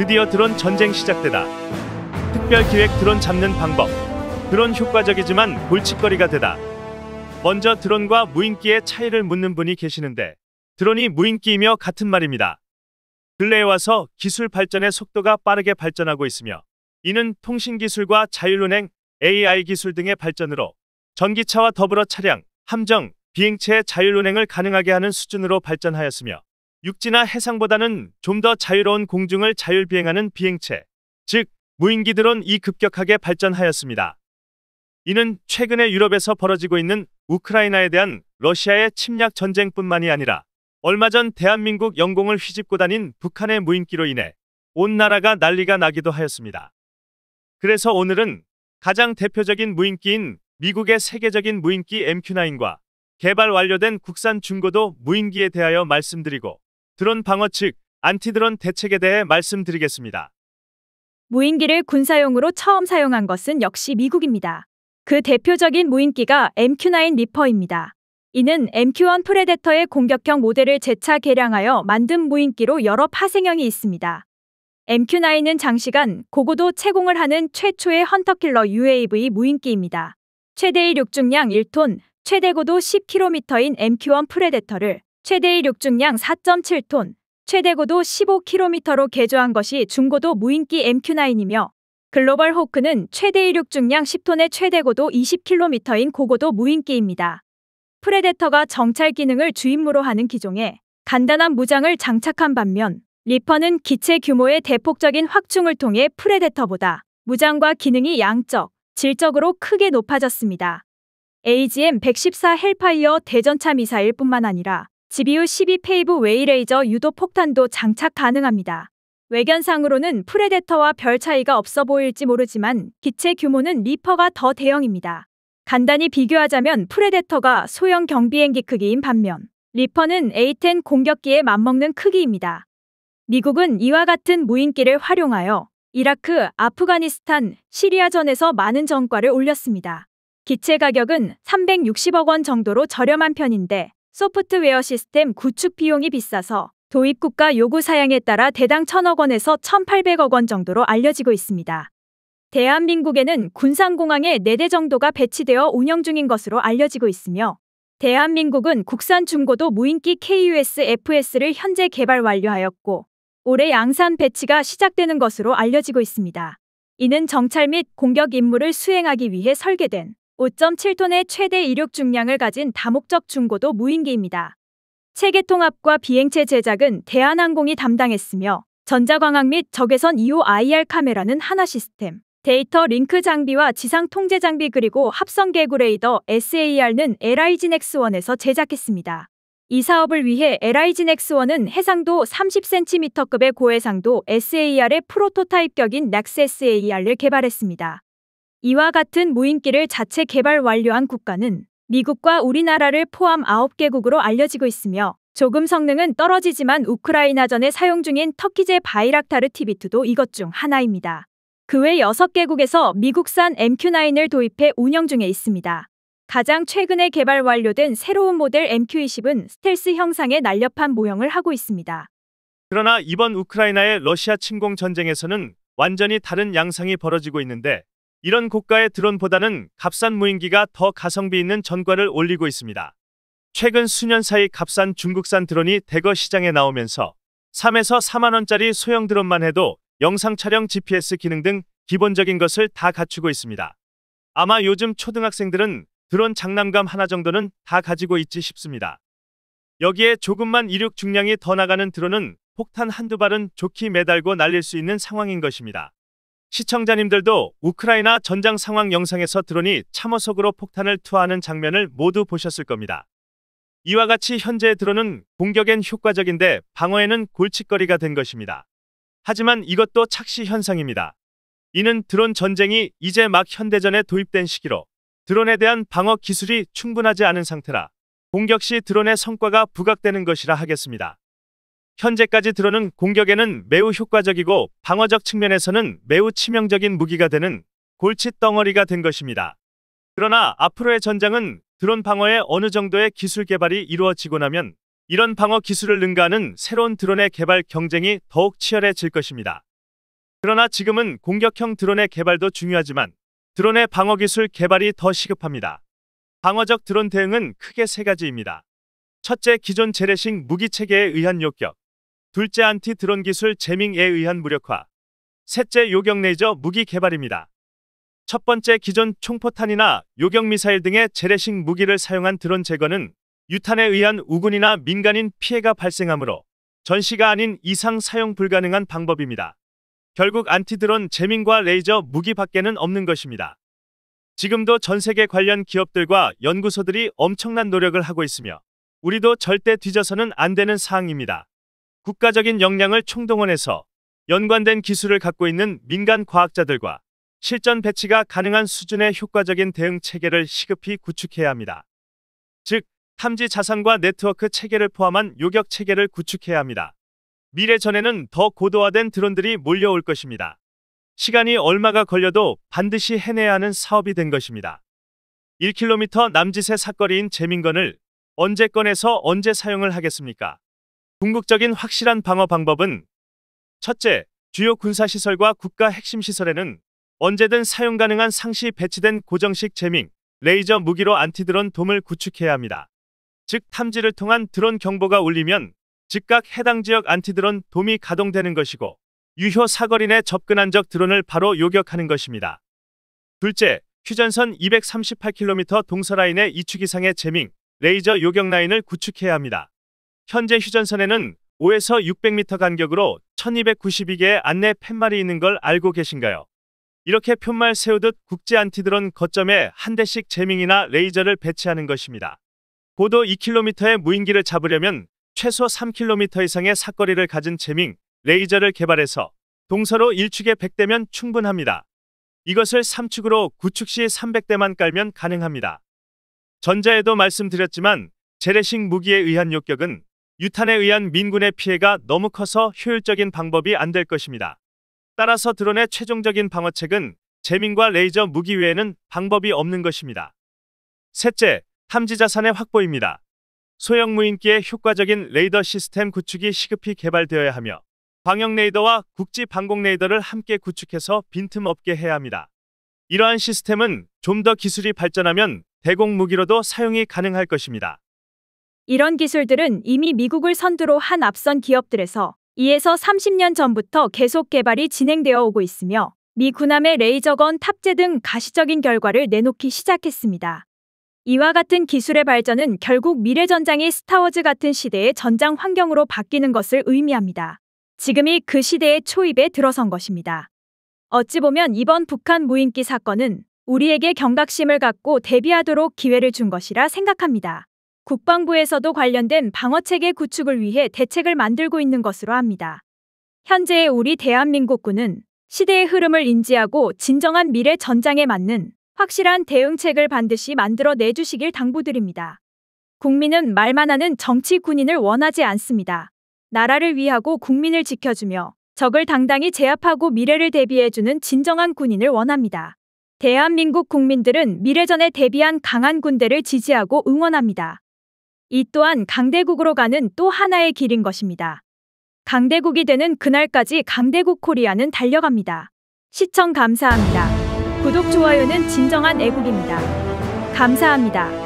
드디어 드론 전쟁 시작되다. 특별 기획 드론 잡는 방법. 드론 효과적이지만 골칫거리가 되다. 먼저 드론과 무인기의 차이를 묻는 분이 계시는데 드론이 무인기이며 같은 말입니다. 근래에 와서 기술 발전의 속도가 빠르게 발전하고 있으며 이는 통신기술과 자율운행, AI 기술 등의 발전으로 전기차와 더불어 차량, 함정, 비행체의 자율운행을 가능하게 하는 수준으로 발전하였으며 육지나 해상보다는 좀 더 자유로운 공중을 자율 비행하는 비행체, 즉 무인기 드론이 급격하게 발전하였습니다. 이는 최근에 유럽에서 벌어지고 있는 우크라이나에 대한 러시아의 침략 전쟁뿐만이 아니라 얼마 전 대한민국 영공을 휘집고 다닌 북한의 무인기로 인해 온 나라가 난리가 나기도 하였습니다. 그래서 오늘은 가장 대표적인 무인기인 미국의 세계적인 무인기 MQ-9과 개발 완료된 국산 중고도 무인기에 대하여 말씀드리고 드론 방어 측 안티드론 대책에 대해 말씀드리겠습니다. 무인기를 군사용으로 처음 사용한 것은 역시 미국입니다. 그 대표적인 무인기가 MQ-9 리퍼입니다. 이는 MQ-1 프레데터의 공격형 모델을 재차 개량하여 만든 무인기로 여러 파생형이 있습니다. MQ-9은 장시간 고고도 채공을 하는 최초의 헌터킬러 UAV 무인기입니다. 최대의 육중량 1톤, 최대 고도 10km인 MQ-1 프레데터를 최대 이륙 중량 4.7톤, 최대 고도 15km로 개조한 것이 중고도 무인기 MQ-9이며 글로벌 호크는 최대 이륙 중량 10톤의 최대 고도 20km인 고고도 무인기입니다. 프레데터가 정찰 기능을 주임무로 하는 기종에 간단한 무장을 장착한 반면 리퍼는 기체 규모의 대폭적인 확충을 통해 프레데터보다 무장과 기능이 양적, 질적으로 크게 높아졌습니다. AGM-114 헬파이어 대전차 미사일뿐만 아니라 GBU 12 페이브 웨이레이저 유도 폭탄도 장착 가능합니다. 외견상으로는 프레데터와 별 차이가 없어 보일지 모르지만 기체 규모는 리퍼가 더 대형입니다. 간단히 비교하자면 프레데터가 소형 경비행기 크기인 반면 리퍼는 A10 공격기에 맞먹는 크기입니다. 미국은 이와 같은 무인기를 활용하여 이라크, 아프가니스탄, 시리아전에서 많은 전과를 올렸습니다. 기체 가격은 360억 원 정도로 저렴한 편인데 소프트웨어 시스템 구축 비용이 비싸서 도입국가 요구 사양에 따라 대당 1,000억 원에서 1,800억 원 정도로 알려지고 있습니다. 대한민국에는 군산공항에 4대 정도가 배치되어 운영 중인 것으로 알려지고 있으며 대한민국은 국산 중고도 무인기 KUS-FS를 현재 개발 완료하였고 올해 양산 배치가 시작되는 것으로 알려지고 있습니다. 이는 정찰 및 공격 임무를 수행하기 위해 설계된 5.7톤의 최대 이륙 중량을 가진 다목적 중고도 무인기입니다. 체계 통합과 비행체 제작은 대한항공이 담당했으며 전자광학 및 적외선 2호 IR 카메라는 하나 시스템, 데이터 링크 장비와 지상 통제 장비 그리고 합성 개구 레이더 SAR는 LIGNX1에서 제작했습니다. 이 사업을 위해 LIGNX1은 해상도 30cm급의 고해상도 SAR의 프로토타입격인 넥스 s a r 를 개발했습니다. 이와 같은 무인기를 자체 개발 완료한 국가는 미국과 우리나라를 포함 9개국으로 알려지고 있으며 조금 성능은 떨어지지만 우크라이나전에 사용 중인 터키제 바이락타르 t v 2도 이것 중 하나입니다. 그 외 6개국에서 미국산 MQ-9을 도입해 운영 중에 있습니다. 가장 최근에 개발 완료된 새로운 모델 MQ-20은 스텔스 형상의 날렵한 모형을 하고 있습니다. 그러나 이번 우크라이나의 러시아 침공 전쟁에서는 완전히 다른 양상이 벌어지고 있는데 이런 고가의 드론보다는 값싼 무인기가 더 가성비 있는 전과를 올리고 있습니다. 최근 수년 사이 값싼 중국산 드론이 대거 시장에 나오면서 3에서 4만원짜리 소형 드론만 해도 영상 촬영 GPS 기능 등 기본적인 것을 다 갖추고 있습니다. 아마 요즘 초등학생들은 드론 장난감 하나 정도는 다 가지고 있지 싶습니다. 여기에 조금만 이륙 중량이 더 나가는 드론은 폭탄 한두 발은 좋게 매달고 날릴 수 있는 상황인 것입니다. 시청자님들도 우크라이나 전장 상황 영상에서 드론이 참호석으로 폭탄을 투하하는 장면을 모두 보셨을 겁니다. 이와 같이 현재 드론은 공격엔 효과적인데 방어에는 골칫거리가 된 것입니다. 하지만 이것도 착시 현상입니다. 이는 드론 전쟁이 이제 막 현대전에 도입된 시기로 드론에 대한 방어 기술이 충분하지 않은 상태라 공격 시 드론의 성과가 부각되는 것이라 하겠습니다. 현재까지 드어오는 공격에는 매우 효과적이고 방어적 측면에서는 매우 치명적인 무기가 되는 골칫덩어리가 된 것입니다. 그러나 앞으로의 전장은 드론 방어에 어느 정도의 기술 개발이 이루어지고 나면 이런 방어 기술을 능가하는 새로운 드론의 개발 경쟁이 더욱 치열해질 것입니다. 그러나 지금은 공격형 드론의 개발도 중요하지만 드론의 방어 기술 개발이 더 시급합니다. 방어적 드론 대응은 크게 세 가지입니다. 첫째, 기존 재래식 무기체계에 의한 요격. 둘째 안티 드론 기술 제밍에 의한 무력화. 셋째 요격 레이저 무기 개발입니다. 첫 번째 기존 총포탄이나 요격 미사일 등의 재래식 무기를 사용한 드론 제거는 유탄에 의한 우군이나 민간인 피해가 발생하므로 전시가 아닌 이상 사용 불가능한 방법입니다. 결국 안티드론 제밍과 레이저 무기 밖에는 없는 것입니다. 지금도 전 세계 관련 기업들과 연구소들이 엄청난 노력을 하고 있으며 우리도 절대 뒤져서는 안 되는 사항입니다. 국가적인 역량을 총동원해서 연관된 기술을 갖고 있는 민간 과학자들과 실전 배치가 가능한 수준의 효과적인 대응 체계를 시급히 구축해야 합니다. 즉, 탐지 자산과 네트워크 체계를 포함한 요격 체계를 구축해야 합니다. 미래 전에는 더 고도화된 드론들이 몰려올 것입니다. 시간이 얼마가 걸려도 반드시 해내야 하는 사업이 된 것입니다. 1km 남짓의 사거리인 재민건을 언제 꺼내서 언제 사용을 하겠습니까? 궁극적인 확실한 방어 방법은 첫째, 주요 군사시설과 국가 핵심 시설에는 언제든 사용 가능한 상시 배치된 고정식 제밍, 레이저 무기로 안티드론 돔을 구축해야 합니다. 즉 탐지를 통한 드론 경보가 울리면 즉각 해당 지역 안티드론 돔이 가동되는 것이고 유효 사거리 내 접근한 적 드론을 바로 요격하는 것입니다. 둘째, 휴전선 238km 동서라인의 이축 이상의 제밍, 레이저 요격 라인을 구축해야 합니다. 현재 휴전선에는 5에서 600m 간격으로 1292개의 안내 팻말이 있는 걸 알고 계신가요? 이렇게 푯말 세우듯 국제 안티드론 거점에 한 대씩 제밍이나 레이저를 배치하는 것입니다. 고도 2km의 무인기를 잡으려면 최소 3km 이상의 사거리를 가진 제밍, 레이저를 개발해서 동서로 1축에 100대면 충분합니다. 이것을 3축으로 9축 시 300대만 깔면 가능합니다. 전자에도 말씀드렸지만 재래식 무기에 의한 요격은 유탄에 의한 민군의 피해가 너무 커서 효율적인 방법이 안 될 것입니다. 따라서 드론의 최종적인 방어책은 재민과 레이저 무기 외에는 방법이 없는 것입니다. 셋째, 탐지 자산의 확보입니다. 소형 무인기의 효과적인 레이더 시스템 구축이 시급히 개발되어야 하며 방역 레이더와 국지 방공 레이더를 함께 구축해서 빈틈없게 해야 합니다. 이러한 시스템은 좀 더 기술이 발전하면 대공 무기로도 사용이 가능할 것입니다. 이런 기술들은 이미 미국을 선두로 한 앞선 기업들에서 2에서 30년 전부터 계속 개발이 진행되어 오고 있으며 미 군함의 레이저건 탑재 등 가시적인 결과를 내놓기 시작했습니다. 이와 같은 기술의 발전은 결국 미래 전장이 스타워즈 같은 시대의 전장 환경으로 바뀌는 것을 의미합니다. 지금이 그 시대의 초입에 들어선 것입니다. 어찌 보면 이번 북한 무인기 사건은 우리에게 경각심을 갖고 대비하도록 기회를 준 것이라 생각합니다. 국방부에서도 관련된 방어체계 구축을 위해 대책을 만들고 있는 것으로 합니다. 현재의 우리 대한민국군은 시대의 흐름을 인지하고 진정한 미래 전장에 맞는 확실한 대응책을 반드시 만들어 내주시길 당부드립니다. 국민은 말만 하는 정치 군인을 원하지 않습니다. 나라를 위하고 국민을 지켜주며 적을 당당히 제압하고 미래를 대비해주는 진정한 군인을 원합니다. 대한민국 국민들은 미래전에 대비한 강한 군대를 지지하고 응원합니다. 이 또한 강대국으로 가는 또 하나의 길인 것입니다. 강대국이 되는 그날까지 강대국 코리아는 달려갑니다. 시청 감사합니다. 구독, 좋아요는 진정한 애국입니다. 감사합니다.